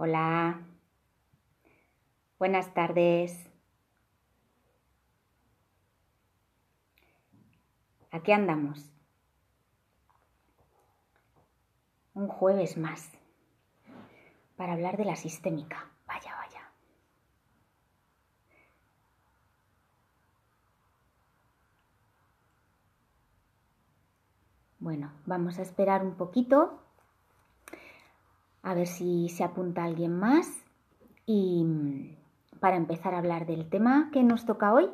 Hola. Buenas tardes. Aquí andamos. Un jueves más para hablar de la sistémica. Vaya, vaya. Bueno, vamos a esperar un poquito a ver si se apunta alguien más y mm, para empezar a hablar del tema que nos toca hoy,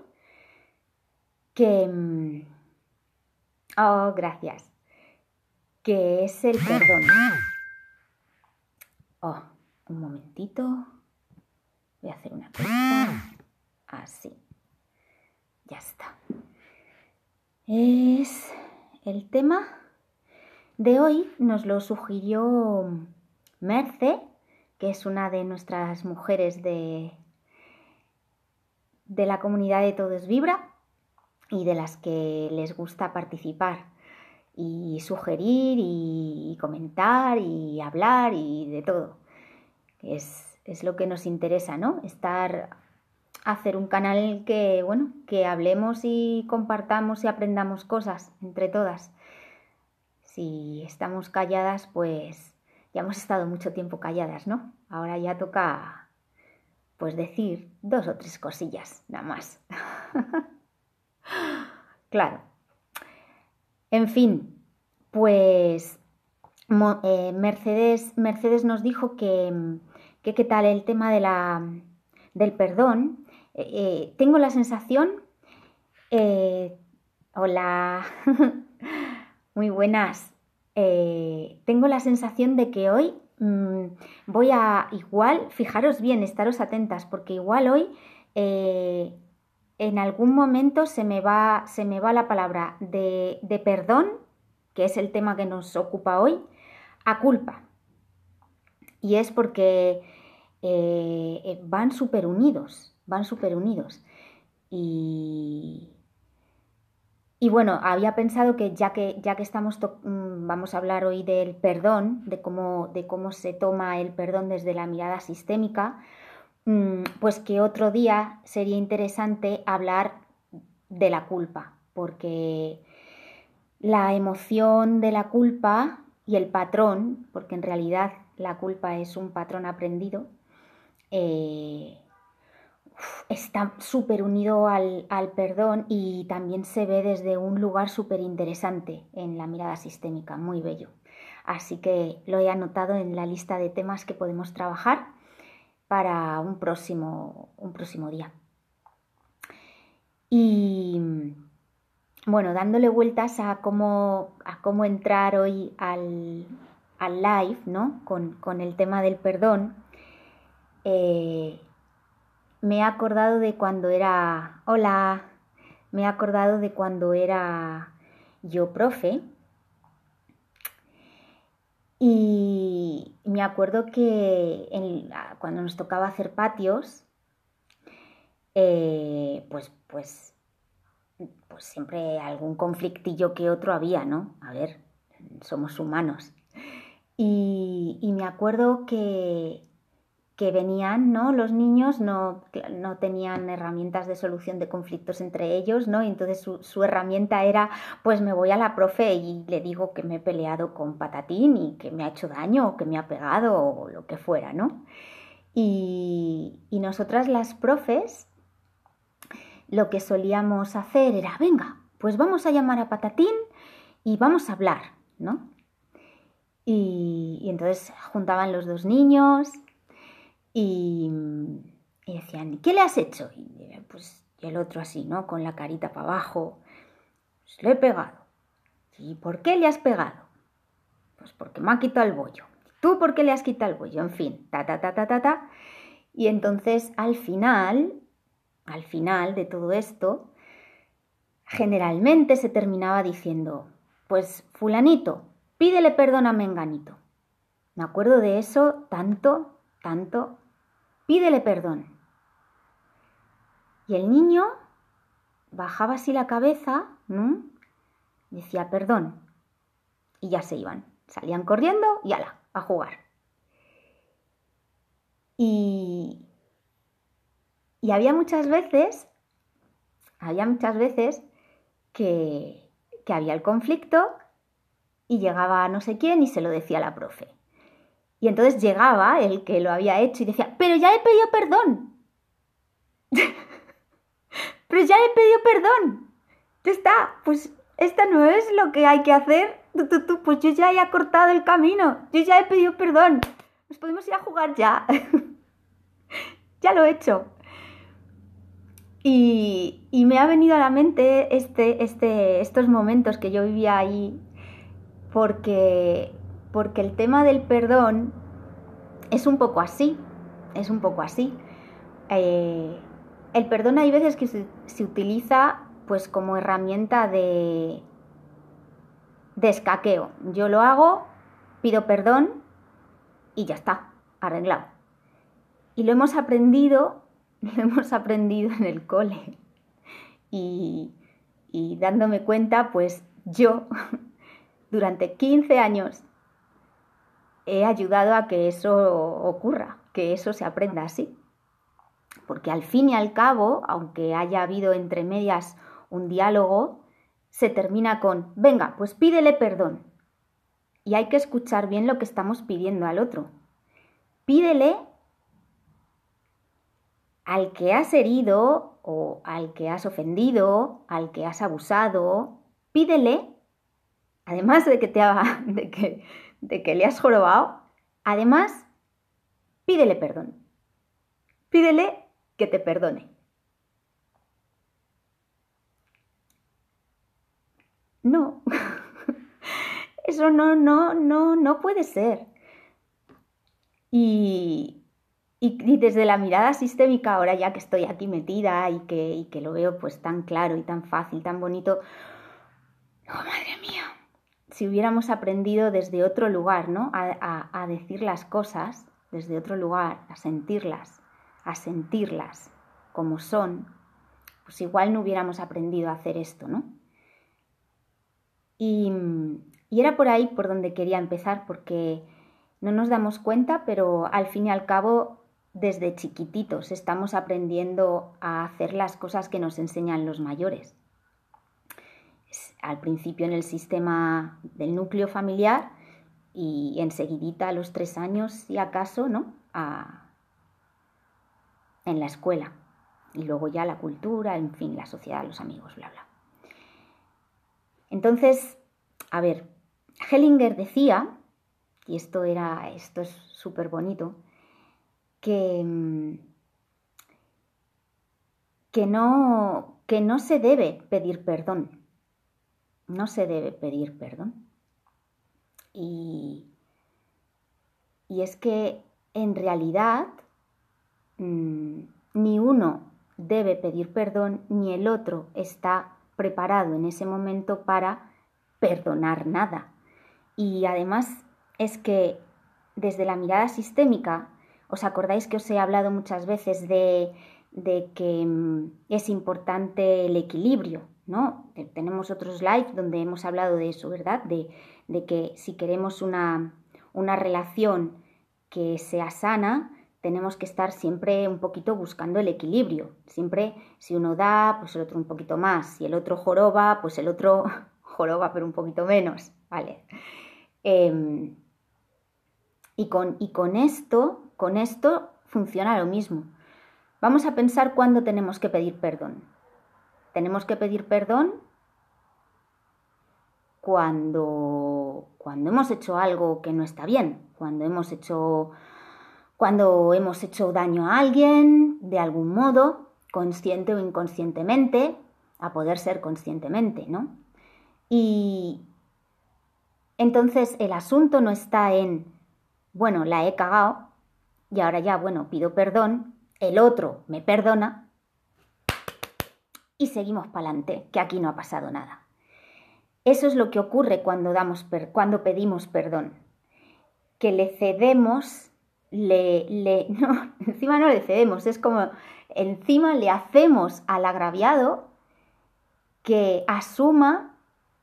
que... Mm, oh, gracias. Que es el perdón. Oh, un momentito. Voy a hacer una cosa. Así. Ya está. Es el tema de hoy. Nos lo sugirió mm, Merce, que es una de nuestras mujeres de, de la comunidad de Todos Vibra y de las que les gusta participar y sugerir y comentar y hablar y de todo. Es, es lo que nos interesa, ¿no? Estar, hacer un canal que, bueno, que hablemos y compartamos y aprendamos cosas entre todas. Si estamos calladas, pues ya hemos estado mucho tiempo calladas, ¿no? Ahora ya toca, pues, decir dos o tres cosillas, nada más. claro. En fin, pues eh, Mercedes, Mercedes nos dijo que, qué tal el tema de la, del perdón. Eh, eh, tengo la sensación... hola. Muy buenas. Eh, tengo la sensación de que hoy mm, voy a igual, fijaros bien, estaros atentas, porque igual hoy eh, en algún momento se me va, se me va la palabra de, perdón, que es el tema que nos ocupa hoy, a culpa. Y es porque eh, van súper unidos, van súper unidos. Y, y bueno, había pensado que ya que, ya que estamos mm, vamos a hablar hoy del perdón, de cómo, de cómo se toma el perdón desde la mirada sistémica, mm, pues que otro día sería interesante hablar de la culpa, porque la emoción de la culpa y el patrón, porque en realidad la culpa es un patrón aprendido, eh, está súper unido al, perdón y también se ve desde un lugar súper interesante en la mirada sistémica, muy bello. Así que lo he anotado en la lista de temas que podemos trabajar para un próximo, un próximo día. Y bueno, dándole vueltas a cómo, a cómo entrar hoy al, live, ¿no? Con, el tema del perdón. Eh, me he acordado de cuando era, hola, me he acordado de cuando era yo profe. Y me acuerdo que ah, cuando nos tocaba hacer patios, eh, pues, pues, pues siempre algún conflictillo que otro había, ¿no? A ver, somos humanos. y me acuerdo que que venían, ¿no? Los niños no, no, tenían herramientas de solución de conflictos entre ellos, ¿no? Y entonces su, herramienta era, pues me voy a la profe y le digo que me he peleado con patatín y que me ha hecho daño o que me ha pegado o lo que fuera, ¿no? Y, y nosotras las profes lo que solíamos hacer era, venga, pues vamos a llamar a patatín y vamos a hablar, ¿no? y, y entonces juntaban los dos niños y, decían, ¿qué le has hecho? Pues, y el otro así, ¿no? Con la carita para abajo. Pues, le he pegado. ¿Y por qué le has pegado? Pues porque me ha quitado el bollo. ¿Tú por qué le has quitado el bollo? En fin, ta, ta, ta, ta, ta, Y entonces al final, al final de todo esto, generalmente se terminaba diciendo, pues fulanito, pídele perdón a Menganito. Me acuerdo de eso tanto, tanto, pídele perdón. Y el niño bajaba así la cabeza, decía perdón, y ya se iban. Salían corriendo y ala, a jugar. Y, había muchas veces, había muchas veces que, que había el conflicto y llegaba no sé quién y se lo decía la profe. Y entonces llegaba el que lo había hecho y decía, pero ya he pedido perdón. pero ya he pedido perdón. Ya está, pues esta no es lo que hay que hacer. pues yo ya he acortado el camino. Yo ya he pedido perdón. Nos podemos ir a jugar ya. ya lo he hecho. Y, me ha venido a la mente este, este, estos momentos que yo vivía ahí porque porque el tema del perdón es un poco así, es un poco así. Eh, el perdón hay veces que se, utiliza pues como herramienta de, de escaqueo. Yo lo hago, pido perdón y ya está, arreglado. Y lo hemos aprendido, lo hemos aprendido en el cole. Y, y dándome cuenta, pues yo, durante 15 años he ayudado a que eso ocurra, que eso se aprenda así. Porque al fin y al cabo, aunque haya habido entre medias un diálogo, se termina con, venga, pues pídele perdón. Y hay que escuchar bien lo que estamos pidiendo al otro. Pídele al que has herido o al que has ofendido, al que has abusado, pídele, además de que te haga, de que de que le has jorobado, además, pídele perdón. Pídele que te perdone. No, eso no, no, no, no puede ser. Y, y, desde la mirada sistémica, ahora ya que estoy aquí metida y que, y que lo veo pues tan claro y tan fácil, tan bonito, oh madre mía, si hubiéramos aprendido desde otro lugar, ¿no? A, decir las cosas desde otro lugar, a sentirlas, a sentirlas como son, pues igual no hubiéramos aprendido a hacer esto, ¿no? y era por ahí por donde quería empezar, porque no nos damos cuenta, pero al fin y al cabo, desde chiquititos estamos aprendiendo a hacer las cosas que nos enseñan los mayores al principio en el sistema del núcleo familiar y enseguidita a los tres años, si acaso, ¿no? A, en la escuela. Y luego ya la cultura, en fin, la sociedad, los amigos, bla, bla. Entonces, a ver, Hellinger decía, y esto, era, esto es súper bonito, que, mm, que no se debe pedir perdón no se debe pedir perdón. Y, y es que en realidad mm, ni uno debe pedir perdón ni el otro está preparado en ese momento para perdonar nada. Y además es que desde la mirada sistémica, os acordáis que os he hablado muchas veces de, de que mm, es importante el equilibrio ¿no? Tenemos otros live donde hemos hablado de eso, ¿verdad? De, que si queremos una, relación que sea sana, tenemos que estar siempre un poquito buscando el equilibrio. Siempre si uno da, pues el otro un poquito más. Si el otro joroba, pues el otro joroba, pero un poquito menos. Vale. Em, y, con, esto, con esto funciona lo mismo. Vamos a pensar cuándo tenemos que pedir perdón tenemos que pedir perdón cuando, cuando hemos hecho algo que no está bien, cuando hemos hecho cuando hemos hecho daño a alguien de algún modo, consciente o inconscientemente, a poder ser conscientemente, ¿no? Y entonces el asunto no está en, bueno, la he cagado y ahora ya, bueno, pido perdón, el otro me perdona, y seguimos para adelante, que aquí no ha pasado nada. Eso es lo que ocurre cuando, damos per cuando pedimos perdón, que le cedemos, le, le, no, encima no le cedemos, es como encima le hacemos al agraviado que asuma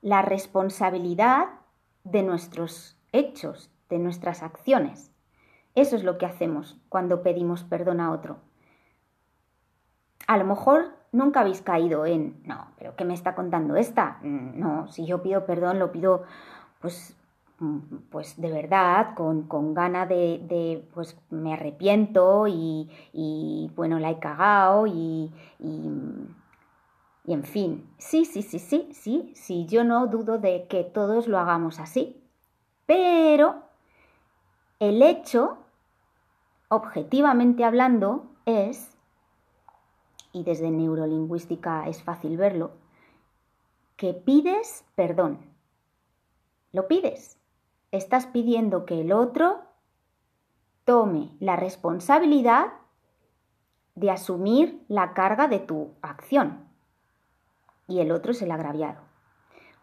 la responsabilidad de nuestros hechos, de nuestras acciones. Eso es lo que hacemos cuando pedimos perdón a otro. A lo mejor nunca habéis caído en, no, pero ¿qué me está contando esta? Mm, no, si yo pido perdón, lo pido pues mm, pues de verdad, con, gana de, pues me arrepiento y, bueno, la he cagado y, y, y, en fin, sí, sí, sí, sí, sí, sí, yo no dudo de que todos lo hagamos así, pero el hecho, objetivamente hablando, es y desde neurolingüística es fácil verlo, que pides perdón. Lo pides. Estás pidiendo que el otro tome la responsabilidad de asumir la carga de tu acción. Y el otro es el agraviado.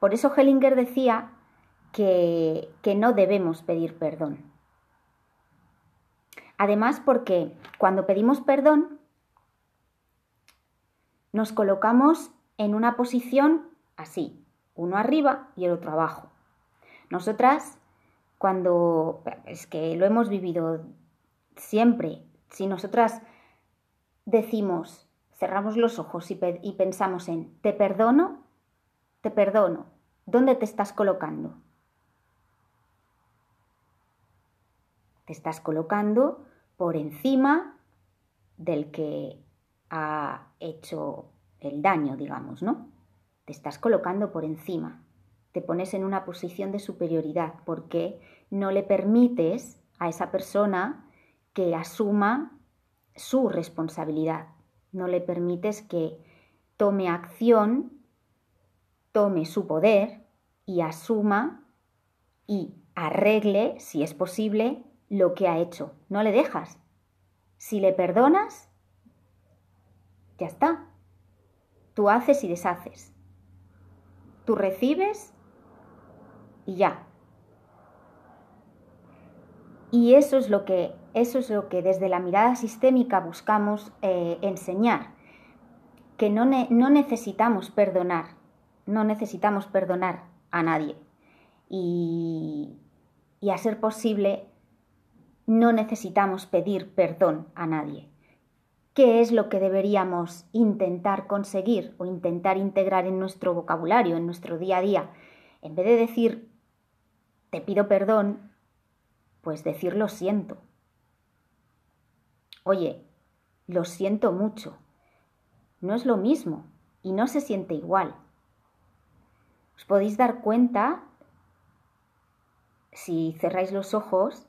Por eso Hellinger decía que, que no debemos pedir perdón. Además, porque cuando pedimos perdón, nos colocamos en una posición así, uno arriba y el otro abajo. Nosotras, cuando es que lo hemos vivido siempre, si nosotras decimos, cerramos los ojos y, pensamos en, te perdono, te perdono, ¿dónde te estás colocando? Te estás colocando por encima del que ha hecho el daño, digamos, ¿no? Te estás colocando por encima, te pones en una posición de superioridad porque no le permites a esa persona que asuma su responsabilidad, no le permites que tome acción, tome su poder y asuma y arregle, si es posible, lo que ha hecho. No le dejas. Si le perdonas, ya está. Tú haces y deshaces. Tú recibes y ya. Y eso es lo que, eso es lo que desde la mirada sistémica buscamos eh, enseñar, que no, necesitamos perdonar, no necesitamos perdonar a nadie. y a ser posible, no necesitamos pedir perdón a nadie qué es lo que deberíamos intentar conseguir o intentar integrar en nuestro vocabulario, en nuestro día a día. En vez de decir te pido perdón, pues decir lo siento. Oye, lo siento mucho. No es lo mismo y no se siente igual. Os podéis dar cuenta, si cerráis los ojos,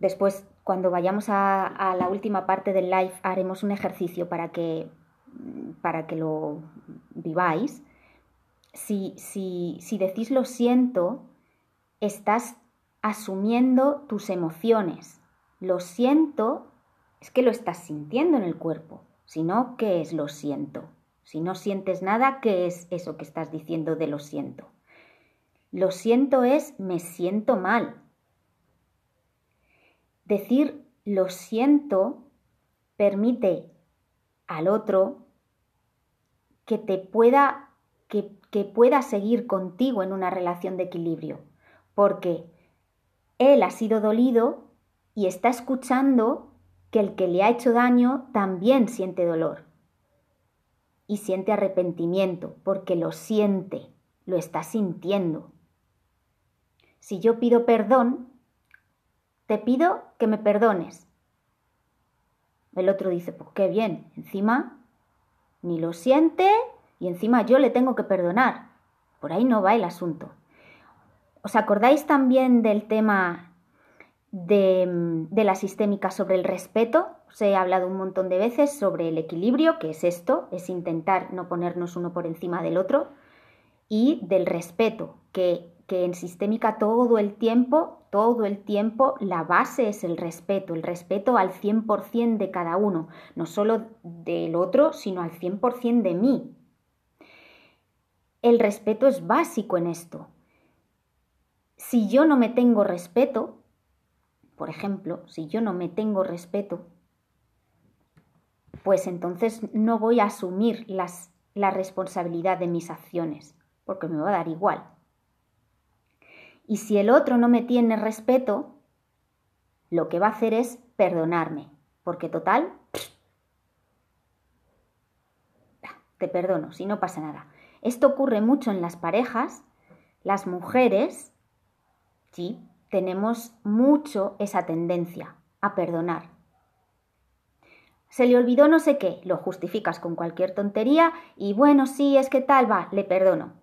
después cuando vayamos a, la última parte del live haremos un ejercicio para que, para que lo viváis. Si, si, si decís lo siento, estás asumiendo tus emociones. Lo siento es que lo estás sintiendo en el cuerpo. Si no, ¿qué es lo siento? Si no sientes nada, ¿qué es eso que estás diciendo de lo siento? Lo siento es me siento mal. Decir lo siento permite al otro que te pueda, que, pueda seguir contigo en una relación de equilibrio, porque él ha sido dolido y está escuchando que el que le ha hecho daño también siente dolor y siente arrepentimiento, porque lo siente, lo está sintiendo. Si yo pido perdón, te pido que me perdones. El otro dice, pues qué bien, encima ni lo siente y encima yo le tengo que perdonar. Por ahí no va el asunto. ¿Os acordáis también del tema de, de la sistémica sobre el respeto? Os he hablado un montón de veces sobre el equilibrio, que es esto, es intentar no ponernos uno por encima del otro, y del respeto, que que en sistémica todo el tiempo, todo el tiempo, la base es el respeto, el respeto al 100% de cada uno, no solo del otro, sino al 100% de mí. El respeto es básico en esto. Si yo no me tengo respeto, por ejemplo, si yo no me tengo respeto, pues entonces no voy a asumir la responsabilidad de mis acciones, porque me va a dar igual. Y si el otro no me tiene respeto, lo que va a hacer es perdonarme, porque total, te perdono, si no pasa nada. Esto ocurre mucho en las parejas, las mujeres, sí, tenemos mucho esa tendencia a perdonar. Se le olvidó no sé qué, lo justificas con cualquier tontería y bueno, sí, es que tal, va, le perdono.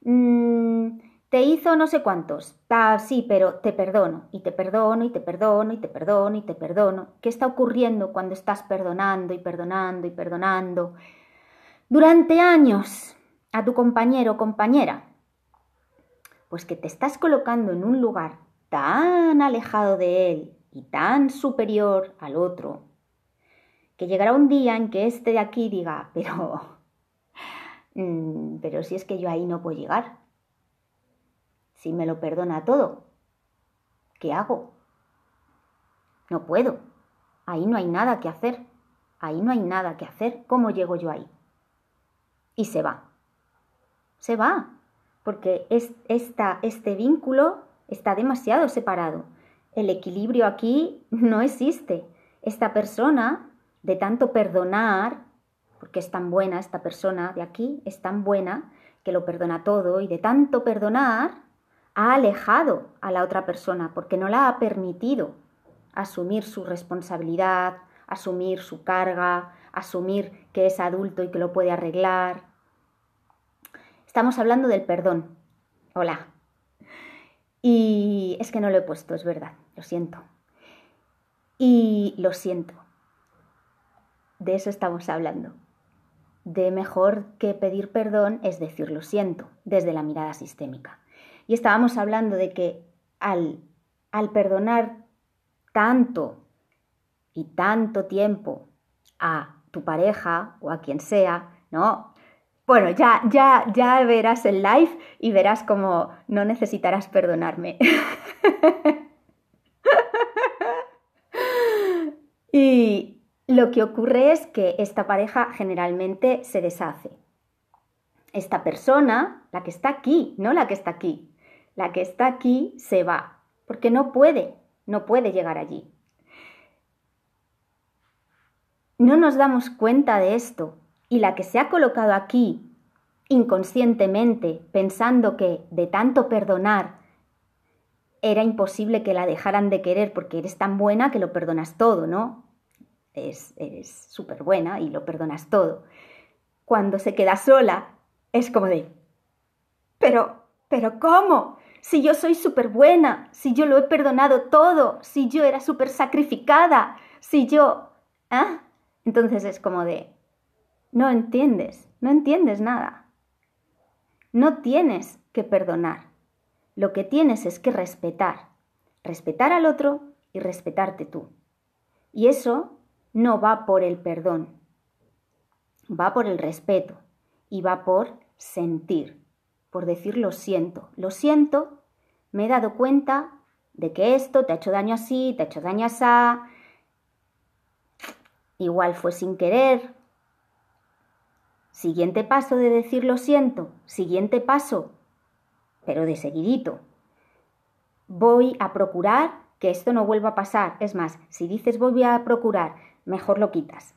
Mm, te hizo no sé cuántos. Ah, sí, pero te perdono, y te perdono, y te perdono, y te perdono, y te perdono. ¿Qué está ocurriendo cuando estás perdonando y perdonando y perdonando durante años a tu compañero o compañera? Pues que te estás colocando en un lugar tan alejado de él y tan superior al otro, que llegará un día en que este de aquí diga, pero, mm, pero si es que yo ahí no puedo llegar si me lo perdona todo, ¿qué hago? No puedo. Ahí no hay nada que hacer. Ahí no hay nada que hacer. ¿Cómo llego yo ahí? Y se va. Se va. Porque es, este vínculo está demasiado separado. El equilibrio aquí no existe. Esta persona, de tanto perdonar, porque es tan buena esta persona de aquí, es tan buena que lo perdona todo, y de tanto perdonar, ha alejado a la otra persona porque no la ha permitido asumir su responsabilidad, asumir su carga, asumir que es adulto y que lo puede arreglar. Estamos hablando del perdón. Hola. Y es que no lo he puesto, es verdad, lo siento. Y lo siento. De eso estamos hablando. De mejor que pedir perdón es decir lo siento, desde la mirada sistémica. Y estábamos hablando de que al, al perdonar tanto y tanto tiempo a tu pareja o a quien sea, ¿no? Bueno, ya, ya, ya verás el live y verás como no necesitarás perdonarme. y lo que ocurre es que esta pareja generalmente se deshace. Esta persona, la que está aquí, no la que está aquí, la que está aquí se va, porque no puede, no puede llegar allí. No nos damos cuenta de esto y la que se ha colocado aquí inconscientemente, pensando que de tanto perdonar era imposible que la dejaran de querer porque eres tan buena que lo perdonas todo, ¿no? Es, eres súper buena y lo perdonas todo. Cuando se queda sola, es como de, pero, pero ¿cómo? si yo soy súper buena, si yo lo he perdonado todo, si yo era súper sacrificada, si yo... ah, Entonces es como de, no entiendes, no entiendes nada. No tienes que perdonar. Lo que tienes es que respetar. Respetar al otro y respetarte tú. Y eso no va por el perdón, va por el respeto y va por sentir por decir lo siento. Lo siento, me he dado cuenta de que esto te ha hecho daño así, te ha hecho daño así. Igual fue sin querer. Siguiente paso de decir lo siento, siguiente paso, pero de seguidito. Voy a procurar que esto no vuelva a pasar. Es más, si dices voy a procurar, mejor lo quitas.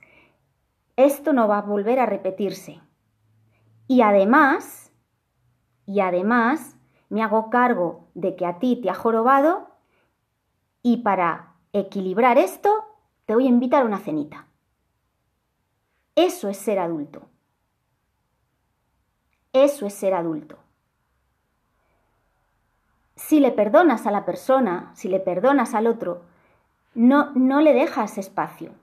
Esto no va a volver a repetirse. Y además, y además me hago cargo de que a ti te ha jorobado y para equilibrar esto te voy a invitar a una cenita. Eso es ser adulto. Eso es ser adulto. Si le perdonas a la persona, si le perdonas al otro, no, no le dejas espacio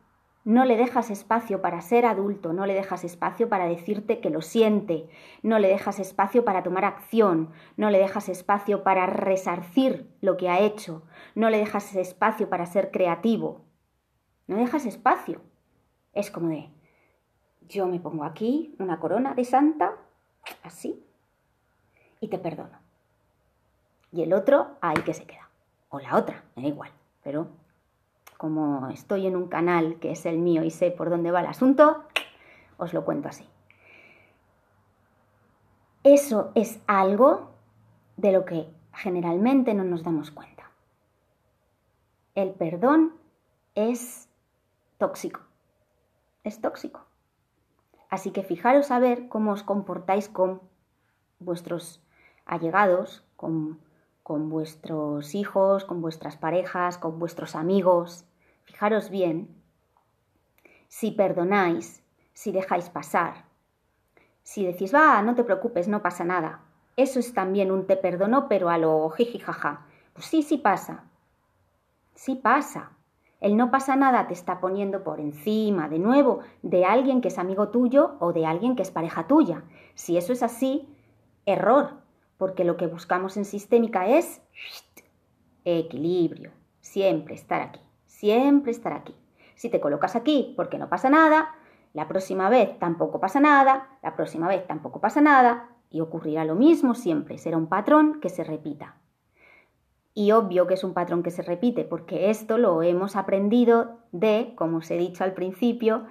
no le dejas espacio para ser adulto, no le dejas espacio para decirte que lo siente, no le dejas espacio para tomar acción, no le dejas espacio para resarcir lo que ha hecho, no le dejas espacio para ser creativo, no dejas espacio. Es como de, yo me pongo aquí una corona de santa, así, y te perdono. Y el otro, ahí que se queda. O la otra, me da igual, pero como estoy en un canal que es el mío y sé por dónde va el asunto, os lo cuento así. Eso es algo de lo que generalmente no nos damos cuenta. El perdón es tóxico. Es tóxico. Así que fijaros a ver cómo os comportáis con vuestros allegados, con, vuestros hijos, con vuestras parejas, con vuestros amigos. Fijaros bien, si perdonáis, si dejáis pasar, si decís, va, no te preocupes, no pasa nada, eso es también un te perdono, pero a lo jiji jaja. Pues sí, sí pasa, sí pasa. El no pasa nada te está poniendo por encima, de nuevo, de alguien que es amigo tuyo o de alguien que es pareja tuya. Si eso es así, error, porque lo que buscamos en sistémica es equilibrio, siempre estar aquí siempre estará aquí. Si te colocas aquí porque no pasa nada, la próxima vez tampoco pasa nada, la próxima vez tampoco pasa nada, y ocurrirá lo mismo siempre, será un patrón que se repita. Y obvio que es un patrón que se repite, porque esto lo hemos aprendido de, como os he dicho al principio,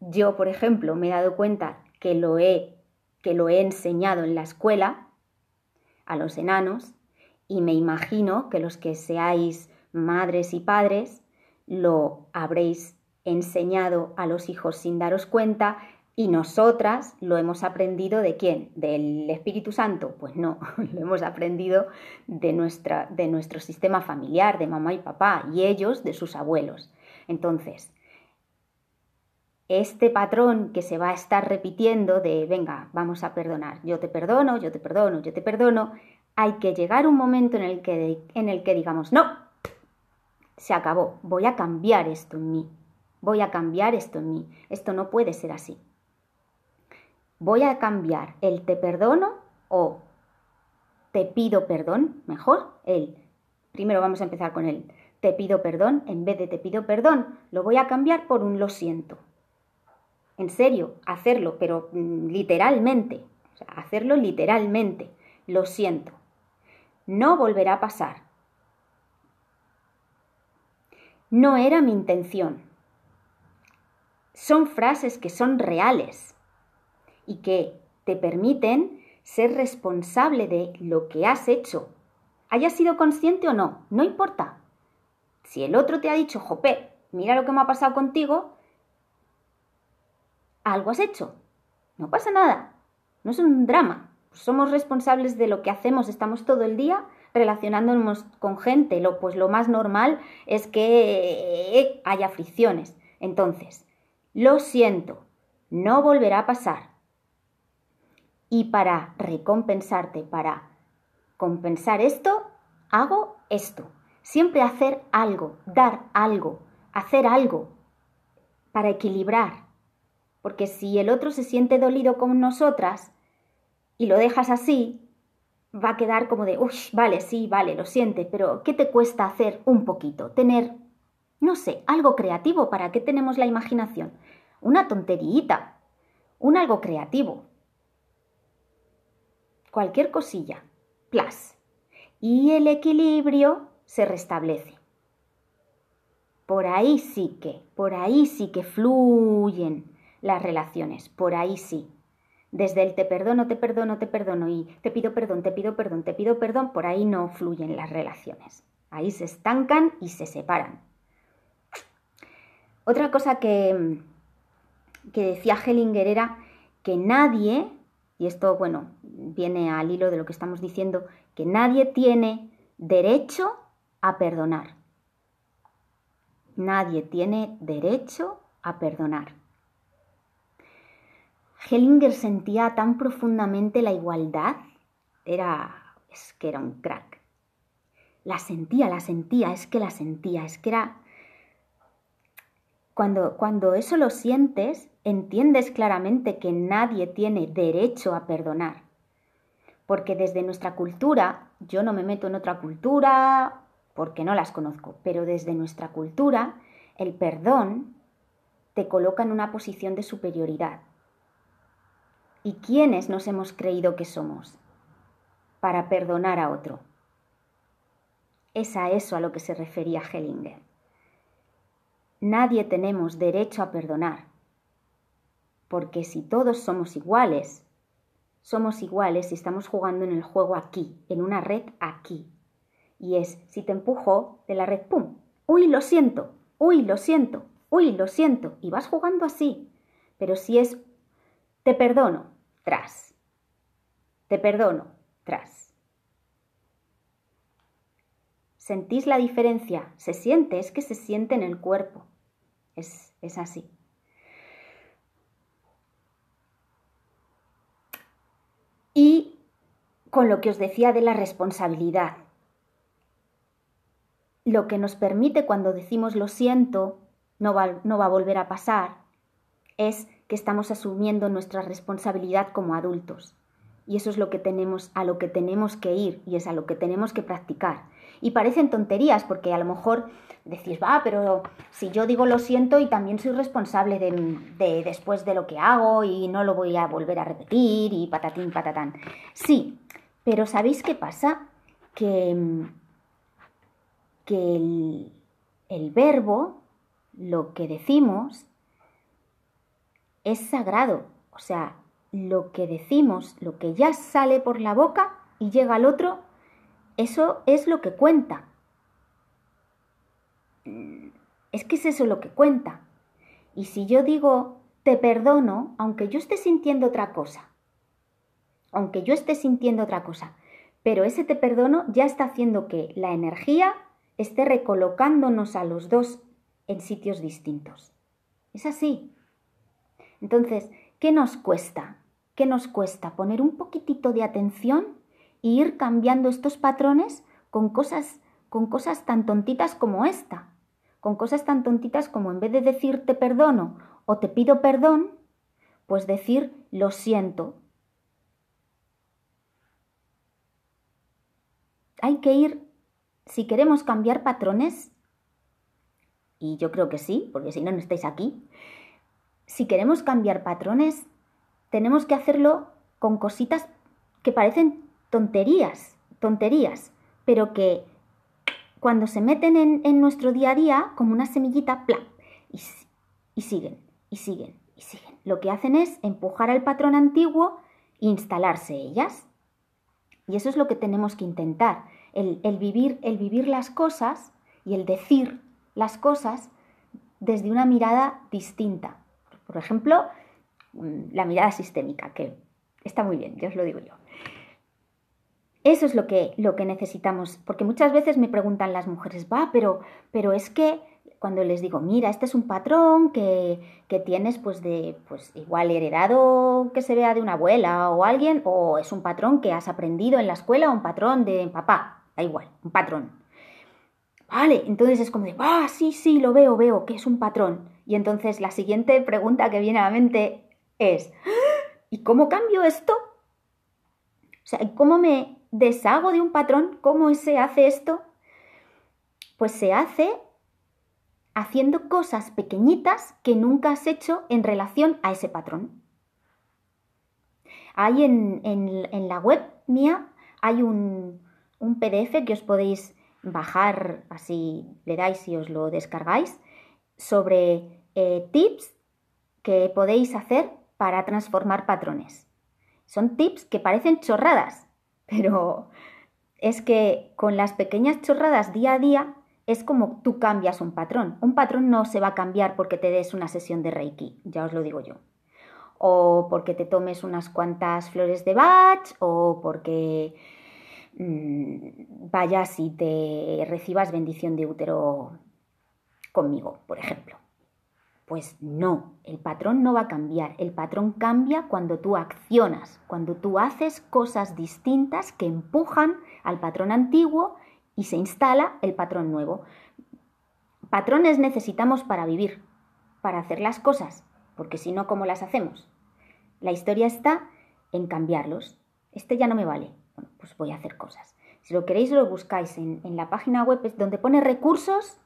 yo, por ejemplo, me he dado cuenta que lo he, que lo he enseñado en la escuela a los enanos, y me imagino que los que seáis madres y padres, lo habréis enseñado a los hijos sin daros cuenta y nosotras lo hemos aprendido de quién? ¿Del Espíritu Santo? Pues no, lo hemos aprendido de, nuestra, de nuestro sistema familiar, de mamá y papá, y ellos de sus abuelos. Entonces, este patrón que se va a estar repitiendo de, venga, vamos a perdonar, yo te perdono, yo te perdono, yo te perdono, hay que llegar un momento en el que, en el que digamos, no, se acabó, voy a cambiar esto en mí, voy a cambiar esto en mí, esto no puede ser así. Voy a cambiar el te perdono o te pido perdón, mejor el. Primero vamos a empezar con el te pido perdón, en vez de te pido perdón, lo voy a cambiar por un lo siento. En serio, hacerlo, pero mm, literalmente, hacerlo literalmente, lo siento. No volverá a pasar, No era mi intención. Son frases que son reales y que te permiten ser responsable de lo que has hecho. Hayas sido consciente o no, no importa. Si el otro te ha dicho, jopé, mira lo que me ha pasado contigo, algo has hecho. No pasa nada. No es un drama. Somos responsables de lo que hacemos, estamos todo el día relacionándonos con gente, lo, pues lo más normal es que eh, haya fricciones. Entonces, lo siento, no volverá a pasar. Y para recompensarte, para compensar esto, hago esto. Siempre hacer algo, dar algo, hacer algo para equilibrar. Porque si el otro se siente dolido con nosotras y lo dejas así, va a quedar como de, uff, vale, sí, vale, lo siente, pero ¿qué te cuesta hacer un poquito? Tener, no sé, algo creativo, ¿para qué tenemos la imaginación? Una tonterita, un algo creativo. Cualquier cosilla, plus Y el equilibrio se restablece. Por ahí sí que, por ahí sí que fluyen las relaciones, por ahí sí desde el te perdono, te perdono, te perdono y te pido perdón, te pido perdón, te pido perdón, por ahí no fluyen las relaciones. Ahí se estancan y se separan. Otra cosa que, que decía Hellinger era que nadie, y esto, bueno, viene al hilo de lo que estamos diciendo, que nadie tiene derecho a perdonar. Nadie tiene derecho a perdonar. Hellinger sentía tan profundamente la igualdad, era, es que era un crack. La sentía, la sentía, es que la sentía, es que era... Cuando, cuando eso lo sientes, entiendes claramente que nadie tiene derecho a perdonar. Porque desde nuestra cultura, yo no me meto en otra cultura porque no las conozco, pero desde nuestra cultura, el perdón te coloca en una posición de superioridad ¿Y quiénes nos hemos creído que somos para perdonar a otro? Es a eso a lo que se refería Hellinger. Nadie tenemos derecho a perdonar, porque si todos somos iguales, somos iguales si estamos jugando en el juego aquí, en una red aquí. Y es, si te empujo de la red, ¡pum! ¡Uy, lo siento! ¡Uy, lo siento! ¡Uy, lo siento! Y vas jugando así. Pero si es, te perdono, tras. Te perdono, tras. ¿Sentís la diferencia? Se siente, es que se siente en el cuerpo. Es, es así. Y con lo que os decía de la responsabilidad. Lo que nos permite cuando decimos lo siento, no va, no va a volver a pasar, es que estamos asumiendo nuestra responsabilidad como adultos. Y eso es lo que tenemos, a lo que tenemos que ir y es a lo que tenemos que practicar. Y parecen tonterías porque a lo mejor decís, va, pero si yo digo lo siento y también soy responsable de, después de lo que hago y no lo voy a volver a repetir y patatín, patatán. Sí, pero ¿sabéis qué pasa? Que, el verbo, lo que decimos, es sagrado, o sea, lo que decimos, lo que ya sale por la boca y llega al otro, eso es lo que cuenta. Es que es eso lo que cuenta. Y si yo digo, te perdono, aunque yo esté sintiendo otra cosa, aunque yo esté sintiendo otra cosa, pero ese te perdono ya está haciendo que la energía esté recolocándonos a los dos en sitios distintos. Es así. Entonces, ¿qué nos cuesta? ¿Qué nos cuesta? Poner un poquitito de atención y ir cambiando estos patrones con cosas, con cosas tan tontitas como esta. Con cosas tan tontitas como en vez de decir te perdono o te pido perdón, pues decir lo siento. Hay que ir, si queremos cambiar patrones, y yo creo que sí, porque si no, no estáis aquí, si queremos cambiar patrones, tenemos que hacerlo con cositas que parecen tonterías, tonterías, pero que cuando se meten en, nuestro día a día, como una semillita, ¡plam! Y, siguen, y siguen, y siguen. Lo que hacen es empujar al patrón antiguo e instalarse ellas. Y eso es lo que tenemos que intentar, el vivir, el vivir las cosas y el decir las cosas desde una mirada distinta, por ejemplo, mm, la mirada sistémica, que está muy bien, dios os lo digo yo. Eso es lo que, lo que necesitamos, porque muchas veces me preguntan las mujeres, va, pero, pero es que cuando les digo, mira, este es un patrón que, tienes pues de, pues, igual heredado que se vea de una abuela o alguien, o es un patrón que has aprendido en la escuela, o un patrón de papá, da igual, un patrón. Vale, entonces es como de, ah, sí, sí, lo veo, veo, que es un patrón. Y entonces la siguiente pregunta que viene a la mente es, ah, ¿y cómo cambio esto? O sea, ¿cómo me deshago de un patrón? ¿Cómo se hace esto? Pues se hace haciendo cosas pequeñitas que nunca has hecho en relación a ese patrón. Ahí en, la web mía hay un PDF que os podéis bajar, así le dais y os lo descargáis, sobre eh, tips que podéis hacer para transformar patrones. Son tips que parecen chorradas, pero es que con las pequeñas chorradas día a día es como tú cambias un patrón. Un patrón no se va a cambiar porque te des una sesión de Reiki, ya os lo digo yo. O porque te tomes unas cuantas flores de batch, o porque Mm, vaya si te recibas bendición de útero conmigo, por ejemplo. Pues no, el patrón no va a cambiar. El patrón cambia cuando tú accionas, cuando tú haces cosas distintas que empujan al patrón antiguo y se instala el patrón nuevo. Patrones necesitamos para vivir, para hacer las cosas, porque si no, ¿cómo las hacemos? La historia está en cambiarlos. Este ya no me vale, bueno, pues voy a hacer cosas. Si lo queréis, lo buscáis en, la página web donde pone recursos.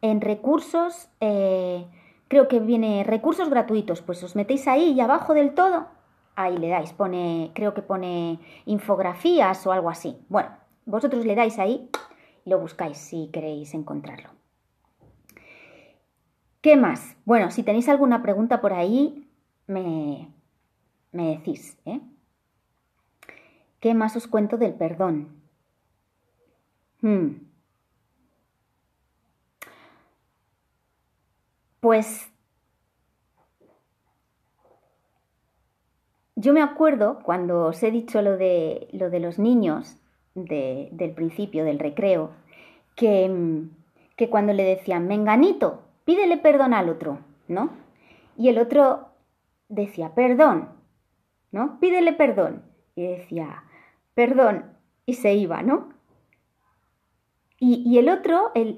En recursos, eh, creo que viene recursos gratuitos. Pues os metéis ahí y abajo del todo, ahí le dais. Pone, creo que pone infografías o algo así. Bueno, vosotros le dais ahí y lo buscáis si queréis encontrarlo. ¿Qué más? Bueno, si tenéis alguna pregunta por ahí, me, me decís, ¿eh? ¿Qué más os cuento del perdón? Hmm. Pues yo me acuerdo cuando os he dicho lo de, lo de los niños del principio, del recreo, que, mm, que cuando le decían, menganito, pídele perdón al otro, ¿no? Y el otro decía, perdón, ¿no? Pídele perdón. Y decía, perdón, y se iba, ¿no? Y, el otro, el,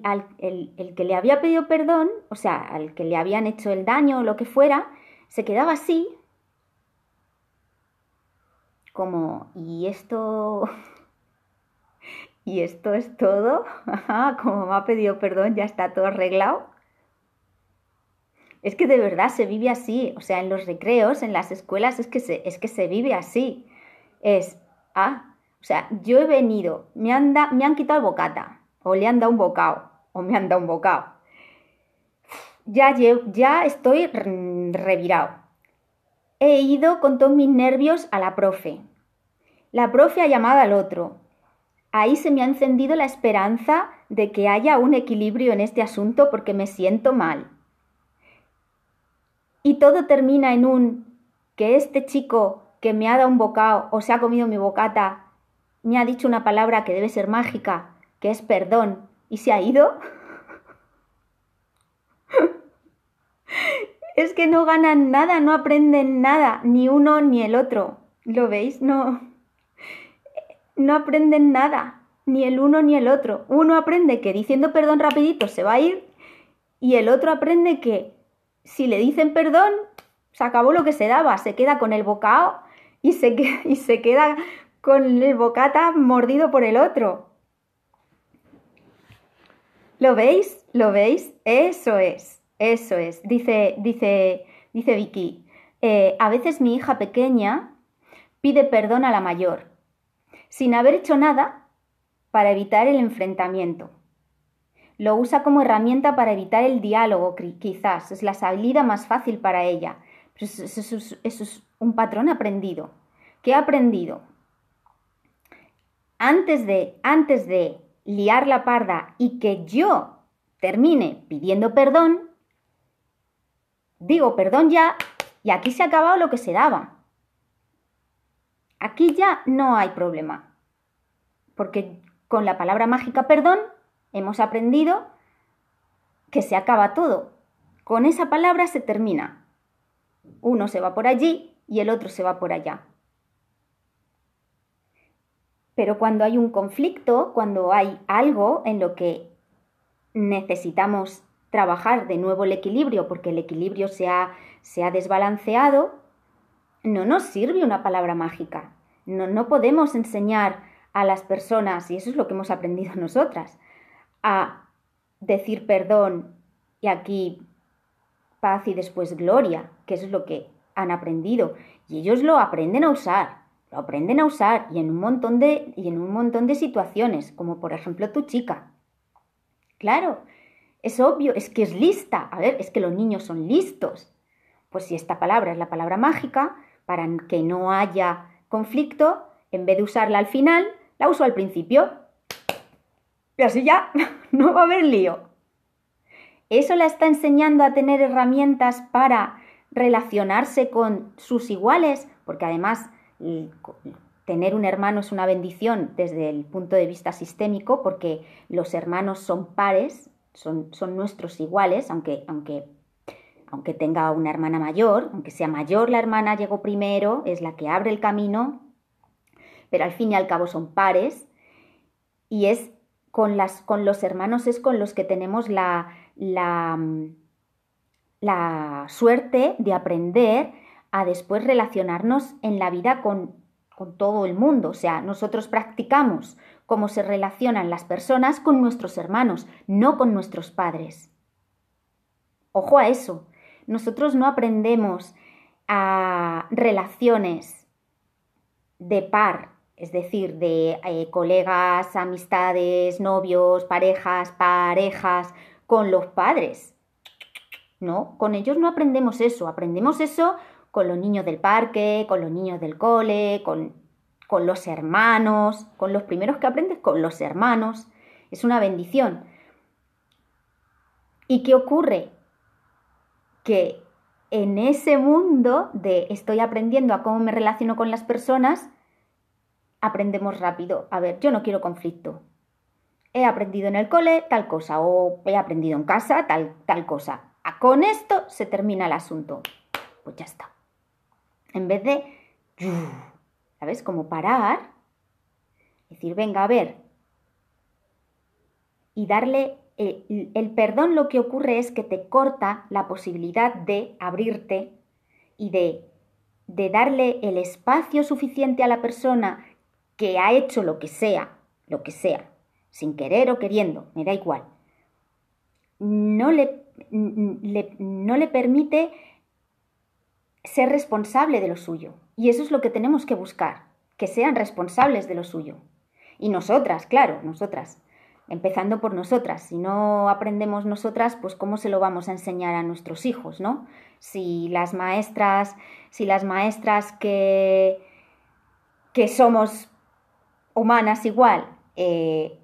que le había pedido perdón, o sea, al que le habían hecho el daño o lo que fuera, se quedaba así, como, ¿y esto? ¿Y esto es todo? Ah, como me ha pedido perdón, ya está todo arreglado. Es que de verdad se vive así, o sea, en los recreos, en las escuelas, es que se, es que se vive así. Es, Ah, o sea, yo he venido, me han, me han quitado el bocata, o le han dado un bocado, o me han dado un bocado. Ya, ya estoy revirado. He ido con todos mis nervios a la profe. La profe ha llamado al otro. Ahí se me ha encendido la esperanza de que haya un equilibrio en este asunto porque me siento mal. Y todo termina en un que este chico que me ha dado un bocado o se ha comido mi bocata, me ha dicho una palabra que debe ser mágica, que es perdón, y se ha ido? es que no ganan nada, no aprenden nada, ni uno ni el otro. ¿Lo veis? No. No aprenden nada, ni el uno ni el otro. Uno aprende que diciendo perdón rapidito se va a ir y el otro aprende que si le dicen perdón, se acabó lo que se daba, se queda con el bocado y se, queda con el bocata mordido por el otro. ¿Lo veis? ¿Lo veis? Eso es, eso es. Dice, dice, dice Vicky. Eh, a veces mi hija pequeña pide perdón a la mayor, sin haber hecho nada para evitar el enfrentamiento. Lo usa como herramienta para evitar el diálogo, quizás. Es la salida más fácil para ella. eso un patrón aprendido. ¿Qué he aprendido? Antes de, antes de liar la parda y que yo termine pidiendo perdón, digo perdón ya y aquí se ha acabado lo que se daba. Aquí ya no hay problema, porque con la palabra mágica perdón hemos aprendido que se acaba todo. Con esa palabra se termina. Uno se va por allí, y el otro se va por allá. Pero cuando hay un conflicto, cuando hay algo en lo que necesitamos trabajar de nuevo el equilibrio, porque el equilibrio se ha, se ha desbalanceado, no nos sirve una palabra mágica. No, no podemos enseñar a las personas, y eso es lo que hemos aprendido nosotras, a decir perdón y aquí paz y después gloria, que eso es lo que han aprendido y ellos lo aprenden a usar, lo aprenden a usar y en un montón de, y en un montón de situaciones, como por ejemplo tu chica. Claro, es obvio, es que es lista, a ver, es que los niños son listos. Pues si esta palabra es la palabra mágica, para que no haya conflicto, en vez de usarla al final, la uso al principio. Y así ya no va a haber lío. Eso la está enseñando a tener herramientas para relacionarse con sus iguales, porque además tener un hermano es una bendición desde el punto de vista sistémico, porque los hermanos son pares, son, son nuestros iguales, aunque, aunque, aunque tenga una hermana mayor, aunque sea mayor, la hermana llegó primero, es la que abre el camino, pero al fin y al cabo son pares, y es con, las, con los hermanos es con los que tenemos la, la mm, la suerte de aprender a después relacionarnos en la vida con, todo el mundo. O sea, nosotros practicamos cómo se relacionan las personas con nuestros hermanos, no con nuestros padres. Ojo a eso. Nosotros no aprendemos a relaciones de par, es decir, de eh, colegas, amistades, novios, parejas, parejas, con los padres. No, con ellos no aprendemos eso, aprendemos eso con los niños del parque, con los niños del cole, con, con los hermanos, con los primeros que aprendes, con los hermanos. Es una bendición. ¿Y qué ocurre? Que en ese mundo de estoy aprendiendo a cómo me relaciono con las personas, aprendemos rápido. A ver, yo no quiero conflicto. He aprendido en el cole tal cosa o he aprendido en casa tal, tal cosa. Ah, con esto se termina el asunto. Pues ya está. En vez de, ¿sabes? Como parar, decir, venga, a ver, y darle el, perdón lo que ocurre es que te corta la posibilidad de abrirte y de, de darle el espacio suficiente a la persona que ha hecho lo que sea, lo que sea, sin querer o queriendo, me da igual. No le no le permite ser responsable de lo suyo. Y eso es lo que tenemos que buscar, que sean responsables de lo suyo. Y nosotras, claro, nosotras. Empezando por nosotras. Si no aprendemos nosotras, pues cómo se lo vamos a enseñar a nuestros hijos, ¿no? Si las maestras, si las maestras que, que somos humanas igual, eh,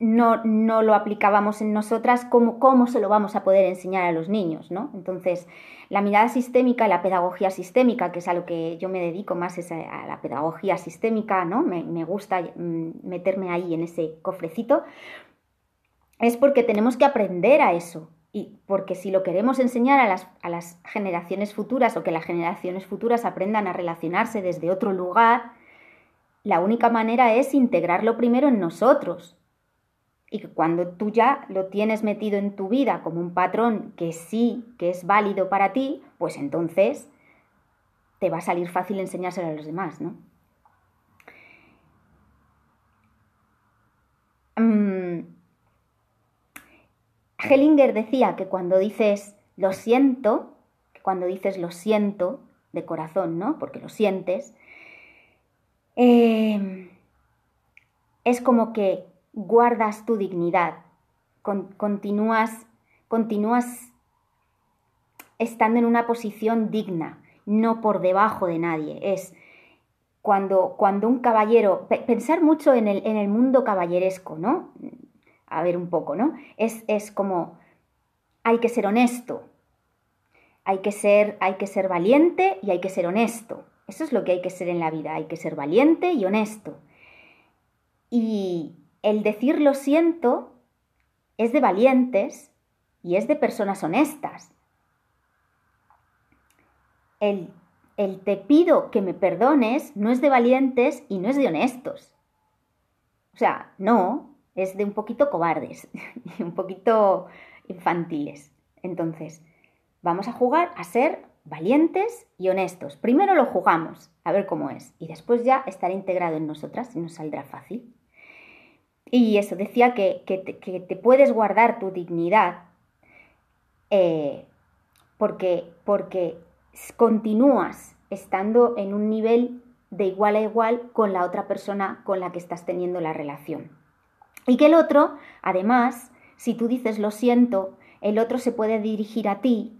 no, no lo aplicábamos en nosotras, ¿cómo, ¿cómo se lo vamos a poder enseñar a los niños? ¿no? Entonces, la mirada sistémica, la pedagogía sistémica, que es a lo que yo me dedico más, es a, la pedagogía sistémica, ¿no? me, gusta mm, meterme ahí en ese cofrecito, es porque tenemos que aprender a eso, y porque si lo queremos enseñar a las, a las, generaciones futuras o que las generaciones futuras aprendan a relacionarse desde otro lugar, la única manera es integrarlo primero en nosotros y que cuando tú ya lo tienes metido en tu vida como un patrón que sí, que es válido para ti, pues entonces te va a salir fácil enseñárselo a los demás, ¿no? Mm. Hellinger decía que cuando dices lo siento, cuando dices lo siento de corazón, ¿no? Porque lo sientes, eh, es como que guardas tu dignidad, continúas, continúas estando en una posición digna, no por debajo de nadie. Es cuando, cuando un caballero, pensar mucho en el, en el mundo caballeresco, ¿no? A ver un poco, ¿no? Es, es como, hay que ser honesto, hay que ser, hay que ser valiente y hay que ser honesto. Eso es lo que hay que ser en la vida, hay que ser valiente y honesto. Y, el decir lo siento es de valientes y es de personas honestas. El, te pido que me perdones no es de valientes y no es de honestos. O sea, no, es de un poquito cobardes y un poquito infantiles. Entonces, vamos a jugar a ser valientes y honestos. Primero lo jugamos, a ver cómo es, y después ya estará integrado en nosotras y nos saldrá fácil. Y eso decía que, te, puedes guardar tu dignidad eh, porque, porque continúas estando en un nivel de igual a igual con la otra persona con la que estás teniendo la relación. Y que el otro, además, si tú dices lo siento, el otro se puede dirigir a ti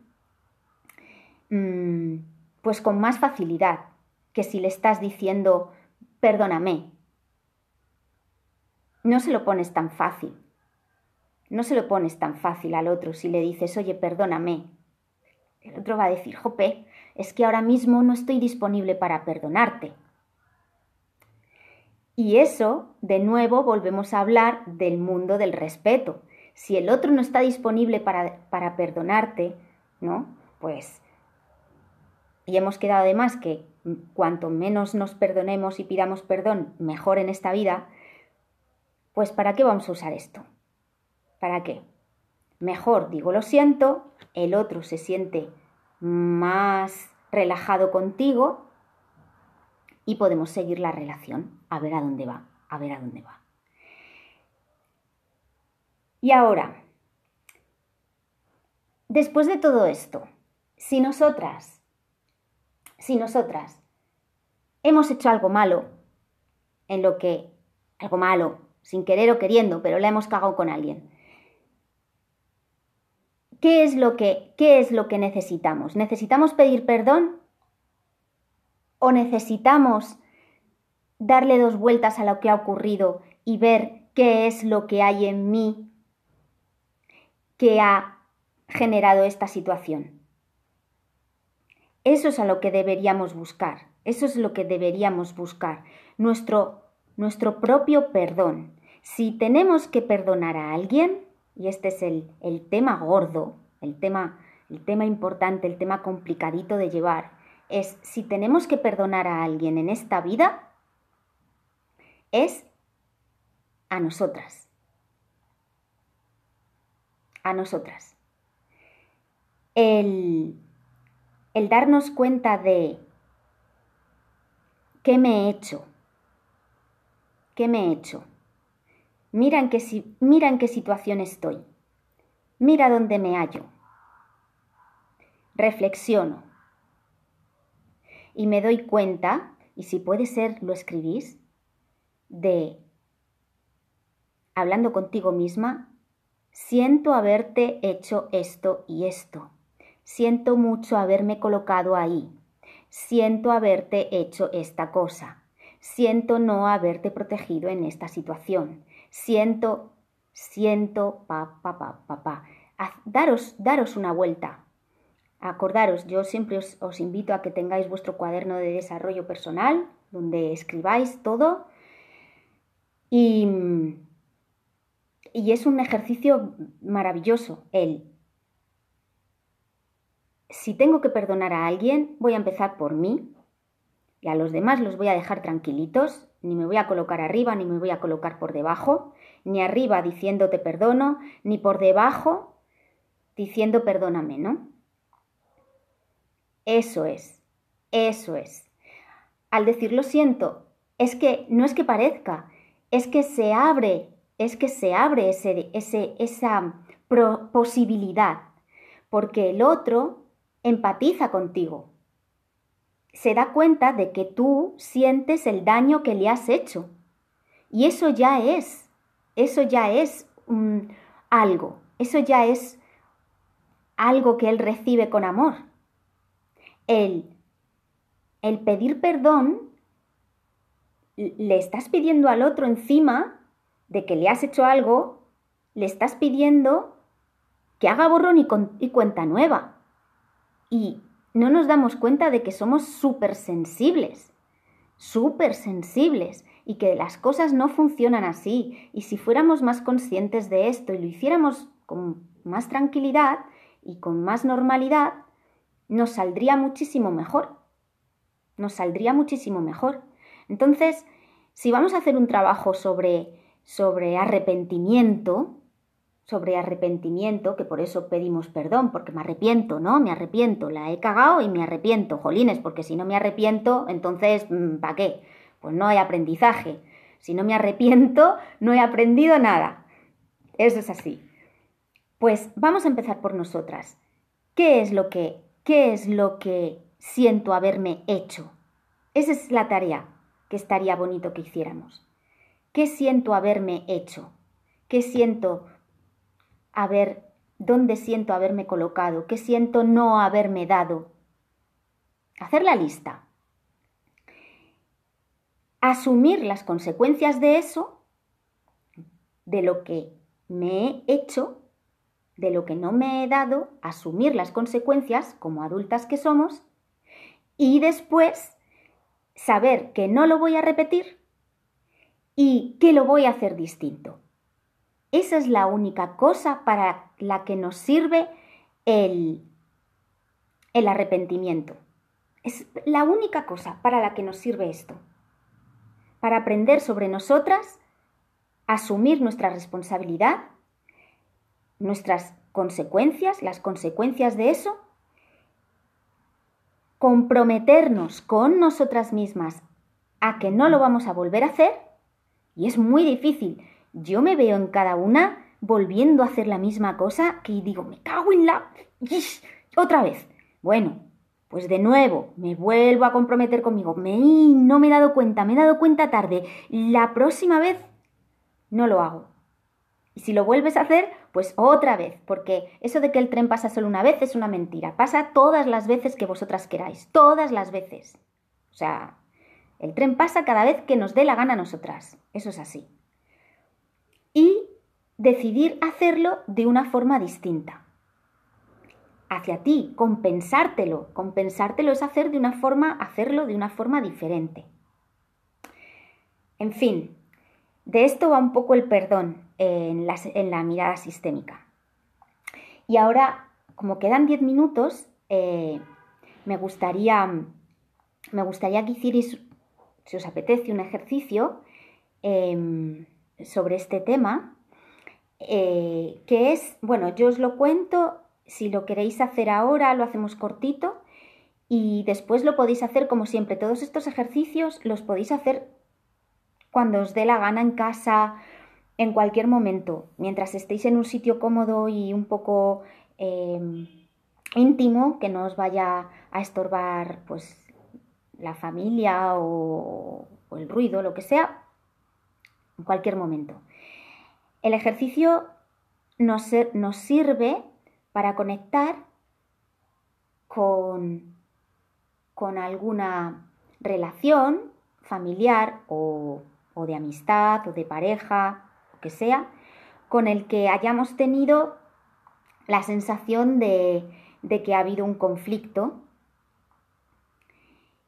mm, pues con más facilidad que si le estás diciendo perdóname no se lo pones tan fácil. No se lo pones tan fácil al otro si le dices, oye, perdóname. El otro va a decir, jope, es que ahora mismo no estoy disponible para perdonarte. Y eso, de nuevo, volvemos a hablar del mundo del respeto. Si el otro no está disponible para, para perdonarte, ¿no? Pues... Y hemos quedado además que cuanto menos nos perdonemos y pidamos perdón, mejor en esta vida, pues ¿para qué vamos a usar esto? ¿Para qué? Mejor digo lo siento, el otro se siente más relajado contigo y podemos seguir la relación a ver a dónde va, a ver a dónde va. Y ahora, después de todo esto, si nosotras, si nosotras hemos hecho algo malo, en lo que, algo malo, sin querer o queriendo, pero la hemos cagado con alguien. ¿Qué es lo que, qué es lo que necesitamos? ¿Necesitamos pedir perdón? ¿O necesitamos darle dos vueltas a lo que ha ocurrido y ver qué es lo que hay en mí que ha generado esta situación? Eso es a lo que deberíamos buscar, eso es lo que deberíamos buscar, nuestro nuestro propio perdón. Si tenemos que perdonar a alguien, y este es el, tema gordo, el tema, el tema importante, el tema complicadito de llevar, es si tenemos que perdonar a alguien en esta vida, es a nosotras. A nosotras. El, el darnos cuenta de qué me he hecho, ¿Qué me he hecho? Mira en qué, si miran qué situación estoy. Mira dónde me hallo. Reflexiono. Y me doy cuenta, y si puede ser, lo escribís, de, hablando contigo misma, siento haberte hecho esto y esto. Siento mucho haberme colocado ahí. Siento haberte hecho esta cosa Siento no haberte protegido en esta situación. Siento, siento, pa, pa, pa, pa, Daros, daros una vuelta. Acordaros, yo siempre os, invito a que tengáis vuestro cuaderno de desarrollo personal, donde escribáis todo. Y, y es un ejercicio maravilloso el si tengo que perdonar a alguien, voy a empezar por mí, y a los demás los voy a dejar tranquilitos, ni me voy a colocar arriba, ni me voy a colocar por debajo, ni arriba diciendo te perdono, ni por debajo diciendo perdóname, ¿no? Eso es, eso es. Al decir lo siento, es que no es que parezca, es que se abre, es que se abre ese, esa posibilidad, porque el otro empatiza contigo, se da cuenta de que tú sientes el daño que le has hecho. Y eso ya es, eso ya es mm, algo, eso ya es algo que él recibe con amor. El, el pedir perdón le estás pidiendo al otro encima de que le has hecho algo, le estás pidiendo que haga borrón y, y cuenta nueva. Y no nos damos cuenta de que somos súper sensibles, súper sensibles y que las cosas no funcionan así. Y si fuéramos más conscientes de esto y lo hiciéramos con más tranquilidad y con más normalidad, nos saldría muchísimo mejor. Nos saldría muchísimo mejor. Entonces, si vamos a hacer un trabajo sobre, sobre arrepentimiento, sobre arrepentimiento, que por eso pedimos perdón, porque me arrepiento, ¿no? Me arrepiento, la he cagado y me arrepiento, jolines, porque si no me arrepiento, entonces, mm, ¿para qué? Pues no hay aprendizaje. Si no me arrepiento, no he aprendido nada. Eso es así. Pues vamos a empezar por nosotras. ¿Qué es lo que, qué es lo que siento haberme hecho? Esa es la tarea que estaría bonito que hiciéramos. ¿Qué siento haberme hecho? ¿Qué siento a ver dónde siento haberme colocado, qué siento no haberme dado. Hacer la lista. Asumir las consecuencias de eso, de lo que me he hecho, de lo que no me he dado, asumir las consecuencias como adultas que somos y después saber que no lo voy a repetir y que lo voy a hacer distinto. Esa es la única cosa para la que nos sirve el, el arrepentimiento. Es la única cosa para la que nos sirve esto. Para aprender sobre nosotras, asumir nuestra responsabilidad, nuestras consecuencias, las consecuencias de eso, comprometernos con nosotras mismas a que no lo vamos a volver a hacer, y es muy difícil, yo me veo en cada una volviendo a hacer la misma cosa que digo, me cago en la... otra vez. Bueno, pues de nuevo, me vuelvo a comprometer conmigo. Me, no me he dado cuenta, me he dado cuenta tarde. La próxima vez no lo hago. Y si lo vuelves a hacer, pues otra vez, porque eso de que el tren pasa solo una vez es una mentira. Pasa todas las veces que vosotras queráis, todas las veces. O sea, el tren pasa cada vez que nos dé la gana a nosotras. Eso es así y decidir hacerlo de una forma distinta. Hacia ti, compensártelo. Compensártelo es hacer de una forma, hacerlo de una forma diferente. En fin, de esto va un poco el perdón en la, en la mirada sistémica. Y ahora, como quedan 10 minutos, eh, me, gustaría, me gustaría que hicierais, si os apetece, un ejercicio em, sobre este tema, eh, que es, bueno, yo os lo cuento, si lo queréis hacer ahora, lo hacemos cortito y después lo podéis hacer como siempre. Todos estos ejercicios los podéis hacer cuando os dé la gana en casa, en cualquier momento, mientras estéis en un sitio cómodo y un poco em, íntimo, que no os vaya a estorbar pues la familia o, o el ruido, lo que sea, en cualquier momento. El ejercicio nos, nos sirve para conectar con, con alguna relación familiar o, de amistad o de pareja, lo que sea, con el que hayamos tenido la sensación de, que ha habido un conflicto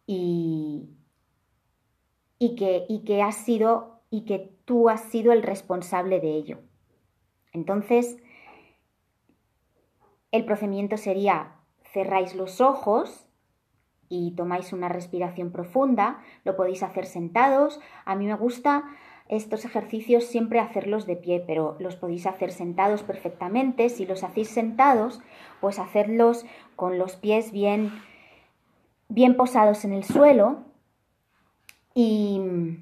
y, que, y que ha sido y que tú has sido el responsable de ello. Entonces, el procedimiento sería cerráis los ojos y tomáis una respiración profunda, lo podéis hacer sentados, a mí me gusta estos ejercicios siempre hacerlos de pie, pero los podéis hacer sentados perfectamente, si los hacéis sentados, pues hacerlos con los pies bien bien posados en el suelo y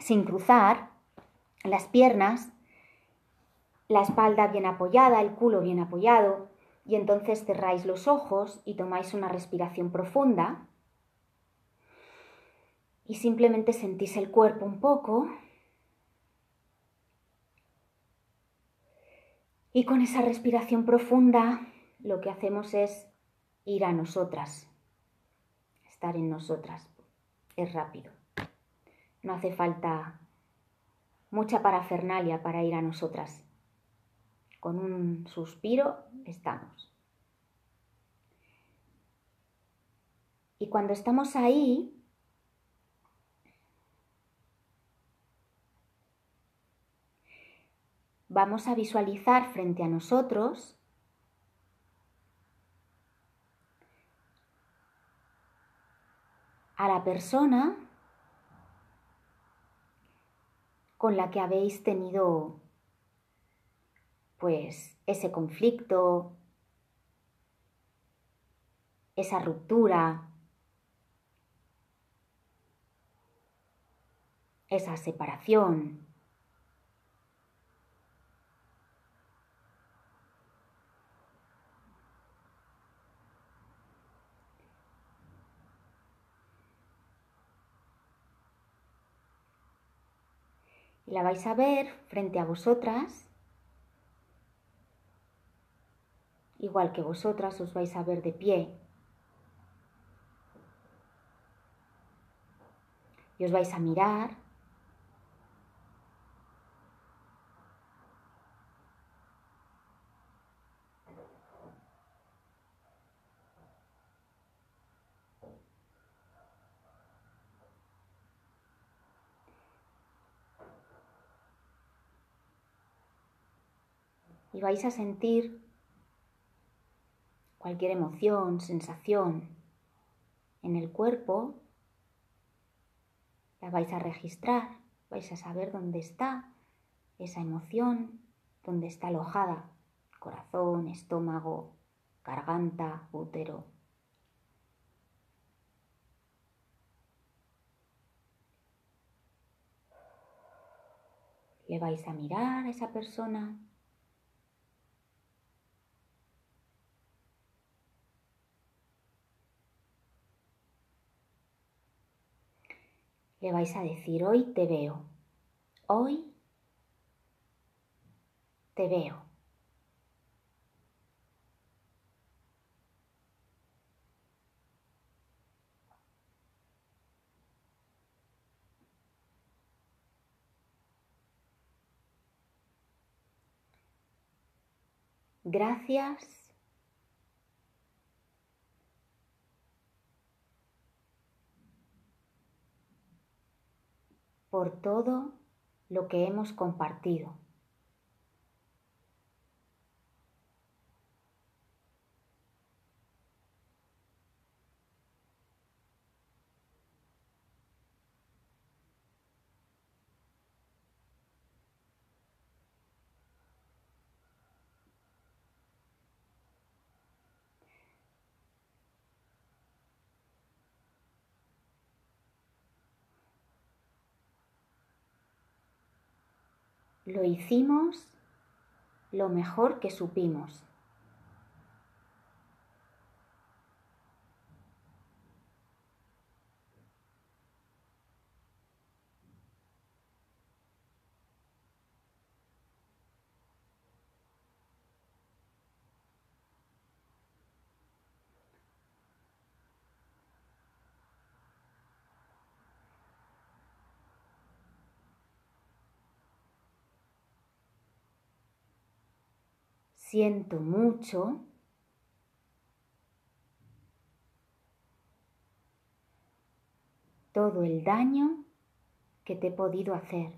sin cruzar, las piernas, la espalda bien apoyada, el culo bien apoyado, y entonces cerráis los ojos y tomáis una respiración profunda y simplemente sentís el cuerpo un poco y con esa respiración profunda lo que hacemos es ir a nosotras, estar en nosotras, es rápido. No hace falta mucha parafernalia para ir a nosotras. Con un suspiro estamos. Y cuando estamos ahí, vamos a visualizar frente a nosotros a la persona con la que habéis tenido pues ese conflicto, esa ruptura, esa separación. la vais a ver frente a vosotras, igual que vosotras os vais a ver de pie. Y os vais a mirar y vais a sentir cualquier emoción, sensación en el cuerpo, la vais a registrar, vais a saber dónde está esa emoción, dónde está alojada, corazón, estómago, garganta, útero. Le vais a mirar a esa persona Le vais a decir, hoy te veo. Hoy te veo. Gracias por todo lo que hemos compartido. Lo hicimos lo mejor que supimos. siento mucho. todo el daño que te he podido hacer.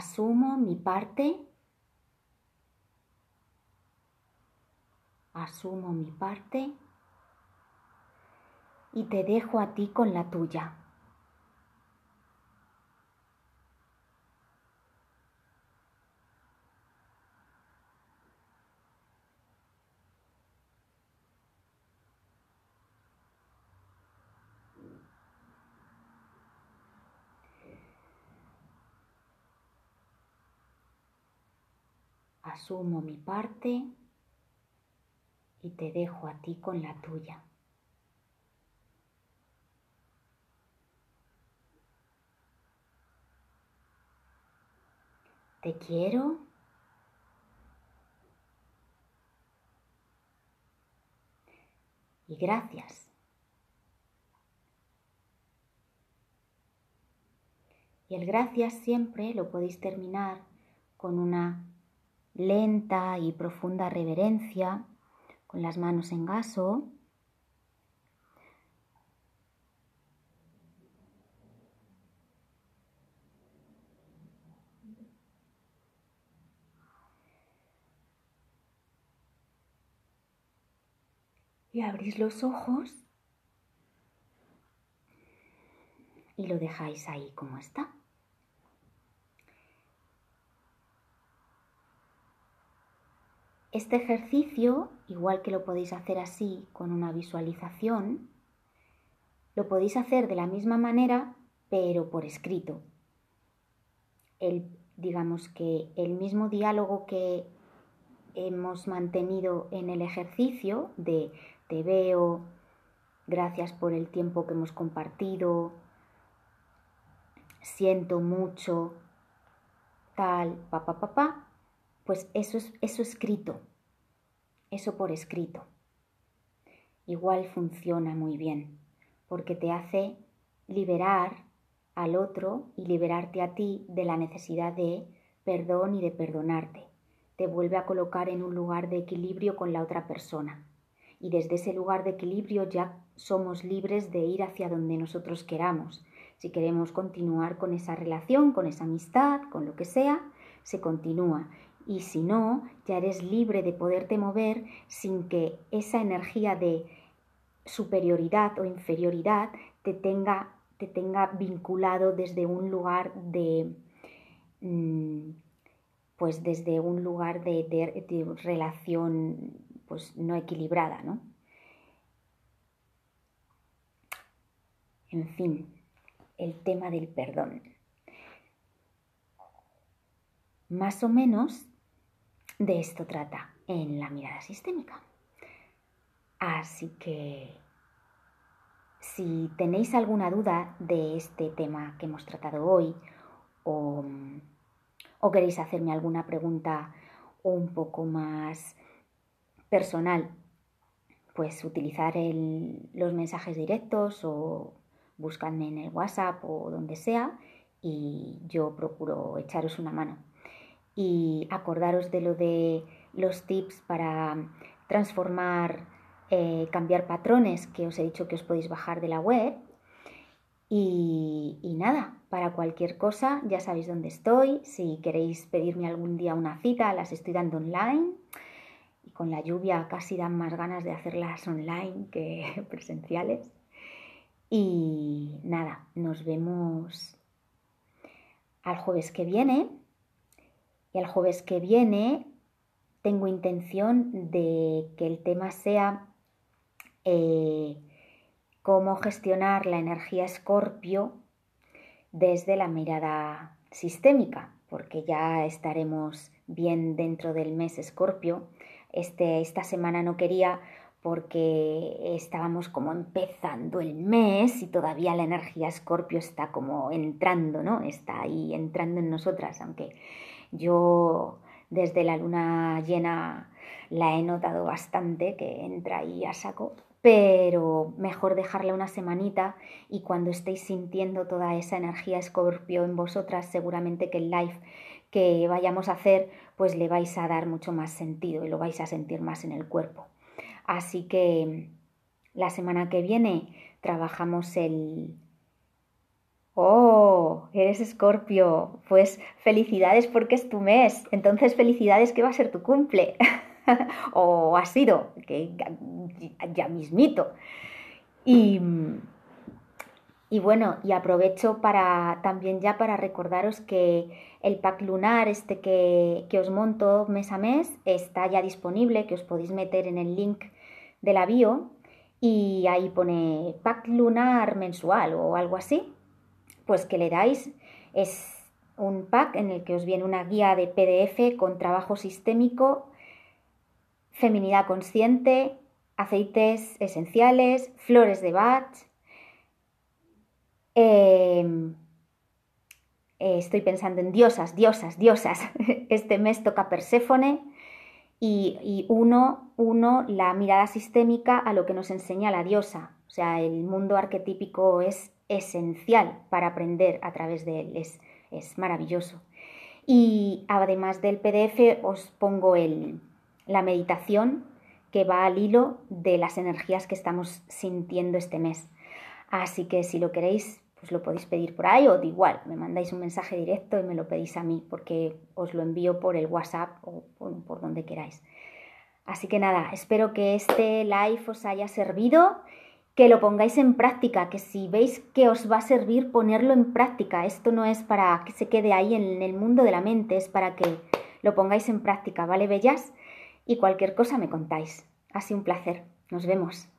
asumo mi parte, asumo mi parte y te dejo a ti con la tuya. Sumo mi parte y te dejo a ti con la tuya. Te quiero. Y gracias. Y el gracias siempre lo podéis terminar con una lenta y profunda reverencia con las manos en gaso. Y abrís los ojos y lo dejáis ahí como está. Este ejercicio, igual que lo podéis hacer así con una visualización, lo podéis hacer de la misma manera, pero por escrito. El, digamos que el mismo diálogo que hemos mantenido en el ejercicio de te veo, gracias por el tiempo que hemos compartido, siento mucho, tal, papá, papá, pues eso es eso escrito eso por escrito. Igual funciona muy bien, porque te hace liberar al otro y liberarte a ti de la necesidad de perdón y de perdonarte. Te vuelve a colocar en un lugar de equilibrio con la otra persona. Y desde ese lugar de equilibrio ya somos libres de ir hacia donde nosotros queramos. Si queremos continuar con esa relación, con esa amistad, con lo que sea, se continúa y si no, ya eres libre de poderte mover sin que esa energía de superioridad o inferioridad te tenga, te tenga vinculado desde un lugar de mm, pues desde un lugar de, relación pues no equilibrada, ¿no? En fin, el tema del perdón. Más o menos de esto trata en la mirada sistémica. Así que si tenéis alguna duda de este tema que hemos tratado hoy o, queréis hacerme alguna pregunta un poco más personal, pues utilizar los mensajes directos o buscadme en el WhatsApp o donde sea y yo procuro echaros una mano y acordaros de lo de los tips para mm, transformar, eh, cambiar patrones que os he dicho que os podéis bajar de la web. Y, y nada, para cualquier cosa ya sabéis dónde estoy. Si queréis pedirme algún día una cita, las estoy dando online. Y con la lluvia casi dan más ganas de hacerlas online que presenciales. Y nada, nos vemos al jueves que viene y el jueves que viene tengo intención de que el tema sea eh, cómo gestionar la energía escorpio desde la mirada sistémica, porque ya estaremos bien dentro del mes escorpio. Este, esta semana no quería porque estábamos como empezando el mes y todavía la energía escorpio está como entrando, ¿no? Está ahí entrando en nosotras, aunque yo desde la luna llena la he notado bastante, que entra y a saco, pero mejor dejarla una semanita y cuando estéis sintiendo toda esa energía escorpio en vosotras, seguramente que el live que vayamos a hacer, pues le vais a dar mucho más sentido y lo vais a sentir más en el cuerpo. Así que la semana que viene trabajamos el Oh, eres escorpio. Pues felicidades porque es tu mes. Entonces felicidades que va a ser tu cumple. o ha sido, que ya, mismito. Y, bueno, y aprovecho para también ya para recordaros que el pack lunar este que, que os monto mes a mes está ya disponible, que os podéis meter en el link de la bio y ahí pone pack lunar mensual o algo así pues que le dais es un pack en el que os viene una guía de PDF con trabajo sistémico, feminidad consciente, aceites esenciales, flores de Bach. Em, eh, estoy pensando en diosas, diosas, diosas. Este mes toca Perséfone y, uno, uno la mirada sistémica a lo que nos enseña la diosa. O sea, el mundo arquetípico es esencial para aprender a través de él. Es, maravilloso. Y además del PDF os pongo el, la meditación que va al hilo de las energías que estamos sintiendo este mes. Así que si lo queréis, pues lo podéis pedir por ahí o de igual, me mandáis un mensaje directo y me lo pedís a mí porque os lo envío por el WhatsApp o por, por donde queráis. Así que nada, espero que este live os haya servido que lo pongáis en práctica, que si veis que os va a servir ponerlo en práctica. Esto no es para que se quede ahí en el mundo de la mente, es para que lo pongáis en práctica, ¿vale, bellas? Y cualquier cosa me contáis. Ha sido un placer. Nos vemos.